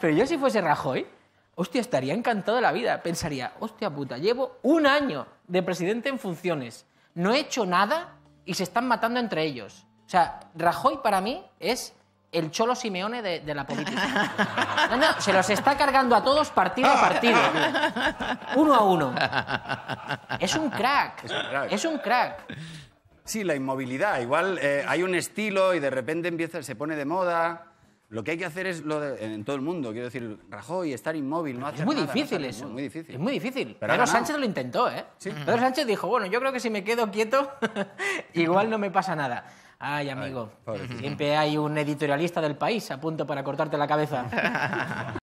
Pero yo si fuese Rajoy, hostia, estaría encantado de la vida. Pensaría, hostia puta, llevo un año de presidente en funciones, no he hecho nada y se están matando entre ellos. O sea, Rajoy para mí es el Cholo Simeone de, la política. No, se los está cargando a todos partido a partido. Uno a uno. Es un crack. Es un crack. Sí, la inmovilidad. Igual eh, hay un estilo y de repente empieza, se pone de moda. Lo que hay que hacer es lo de, en todo el mundo, quiero decir, Rajoy, estar inmóvil, no Es muy difícil eso. Es muy difícil. Pero Sánchez lo intentó, ¿eh? Pedro Sánchez dijo, bueno, yo creo que si me quedo quieto, igual no me pasa nada. Ay, amigo, siempre hay un editorialista del país a punto para cortarte la cabeza.